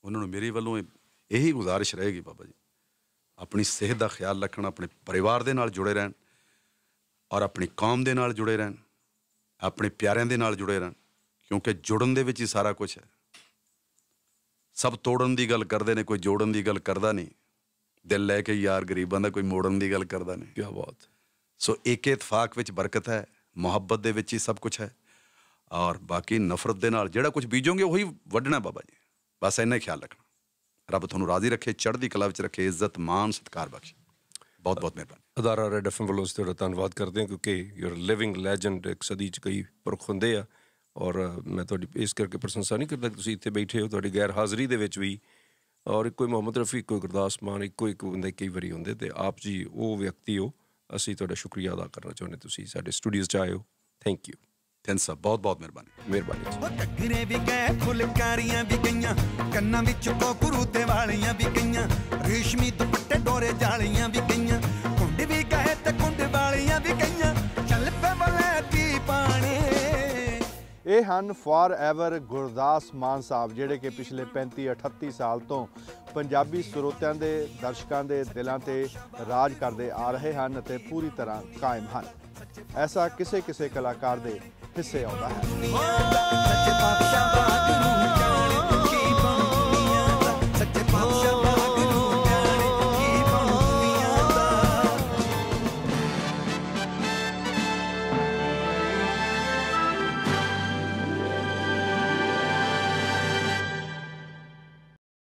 ਉਹਨਾਂ ਨੂੰ ਮੇਰੇ ਵੱਲੋਂ ਇਹ ਹੀ ਗੁਜ਼ਾਰਿਸ਼ ਰਹੇਗੀ ਬਾਬਾ ਜੀ ਆਪਣੀ ਸਿਹਤ ਦਾ ਖਿਆਲ ਰੱਖਣਾ ਆਪਣੇ ਪਰਿਵਾਰ ਦੇ ਨਾਲ ਜੁੜੇ ਰਹਿਣ ਔਰ ਆਪਣੀ ਕੌਮ ਦੇ ਨਾਲ ਜੁੜੇ ਰਹਿਣ ਆਪਣੇ ਪਿਆਰਿਆਂ ਦੇ ਨਾਲ ਜੁੜੇ ਰਹਿਣ ਕਿਉਂਕਿ ਜੁੜਨ ਦੇ ਵਿੱਚ ਹੀ ਸਾਰਾ ਕੁਝ ਹੈ ਸਭ ਤੋੜਨ ਦੀ ਗੱਲ ਕਰਦੇ ਨੇ ਕੋਈ ਜੋੜਨ ਦੀ ਗੱਲ ਕਰਦਾ ਨਹੀਂ ਦਿਲ ਲੈ ਕੇ ਯਾਰ ਗਰੀਬਾਂ ਦਾ ਕੋਈ ਮੋੜਨ ਦੀ ਗੱਲ ਕਰਦਾ ਨਹੀਂ ਕੀ ਬਾਤ ਹੈ ਸੋ ਇੱਕ ਇਤਫਾਕ ਵਿੱਚ ਬਰਕਤ ਹੈ ਮੁਹੱਬਤ ਦੇ ਵਿੱਚ ਹੀ ਸਭ ਕੁਝ ਹੈ ਔਰ ਬਾਕੀ ਨਫ਼ਰਤ ਦੇ ਨਾਲ ਜਿਹੜਾ ਕੁਝ ਬੀਜੋਗੇ ਉਹੀ ਵੱਢਣਾ ਬਾਬਾ ਜੀ ਬਸ ਇੰਨਾ ਖਿਆਲ ਰੱਖਣਾ ਰੱਬ ਤੁਹਾਨੂੰ ਰਾਜ਼ੀ ਰੱਖੇ ਚੜ੍ਹਦੀ ਕਲਾ ਵਿੱਚ ਰੱਖੇ ਇੱਜ਼ਤ ਮਾਨ ਸਤਕਾਰ ਬਖਸ਼ੇ ਬਹੁਤ ਬਹੁਤ ਮਿਹਰਬਾਨੀ ਅਦਾਰਾ ਰੈਡ ਐਫਐਮ ਵੱਲੋਂ ਤੁਹਾਡਾ ਧੰਨਵਾਦ ਕਰਦੇ ਹਾਂ ਕਿਉਂਕਿ ਯੂ ਆਰ ਲਿਵਿੰਗ ਲੈਜੈਂਡ ਇੱਕ ਸਦੀ ਚ ਕਈ ਪਰਖ ਹੁੰਦੇ ਆ ਔਰ ਮੈਂ ਤੁਹਾਡੀ ਇਸ ਕਰਕੇ ਪ੍ਰਸ਼ੰਸਾ ਨਹੀਂ ਕਰਦਾ ਕਿ ਤੁਸੀਂ ਇੱਥੇ ਬੈਠੇ ਹੋ ਤੁਹਾਡੀ ਗੈਰ ਹਾਜ਼ਰੀ ਦੇ ਵਿੱਚ ਵੀ ਔਰ ਕੋਈ ਮੁਹੰਮਦ ਰਫੀਕ ਕੋਈ ਗੁਰਦਾਸ ਮਾਨ ਇੱਕੋ ਇੱਕ ਬੰਦੇ ਕਈ ਵਾਰੀ ਹੁੰਦੇ ਤੇ ਆਪ ਜੀ ਉਹ ਵਿਅਕਤੀ ਹੋ ਅਸੀਂ ਤੁਹਾਡਾ ਸ਼ੁਕਰੀਆ ਅਦਾ ਕਰਨਾ ਚਾਹੁੰਦੇ ਤੁਸੀਂ ਸਾਡੇ ਸਟੂਡੀਓਜ਼ 'ਚ ਆਇਓ ਥੈਂਕ ਯੂ ਥੈਂਕ ਬਹੁਤ ਬਹੁਤ ਮਿਹਰਬਾਨੀ ਮਿਹਰਬਾਨੀ ਜੀ ਉਹ ਘੱਗਰੇ ਵੀ ਗਏ ਫੁਲਕਾਰੀਆਂ ਵੀ ਗਈਆਂ ਕੰਨਾਂ ਵਿੱਚ ਕੋਕਰੂ ਤੇ ਵਾਲੀਆਂ ਵੀ ਗਈਆਂ ਰੇਸ਼ਮੀ ਦੁਪੱਟੇ ਡੋਰੇ ਜਾਲੀਆਂ ਵੀ ਗਈਆਂ ਕੁੰਡ ਵੀ ਗਏ ਤੇ ਇਹ ਹਨ ਫਾਰ ਐਵਰ ਗੁਰਦਾਸ ਮਾਨ ਸਾਹਿਬ ਜਿਹੜੇ ਕਿ ਪਿਛਲੇ 35 38 ਸਾਲ ਤੋਂ ਪੰਜਾਬੀ ਸਰੋਤਿਆਂ ਦੇ ਦਰਸ਼ਕਾਂ ਦੇ ਦਿਲਾਂ ਤੇ ਰਾਜ ਕਰਦੇ ਆ ਰਹੇ ਹਨ ਅਤੇ ਪੂਰੀ ਤਰ੍ਹਾਂ ਕਾਇਮ ਹਨ ਐਸਾ ਕਿਸੇ ਕਿਸੇ ਕਲਾਕਾਰ ਦੇ ਹਿੱਸੇ ਆਉਂਦਾ ਹੈ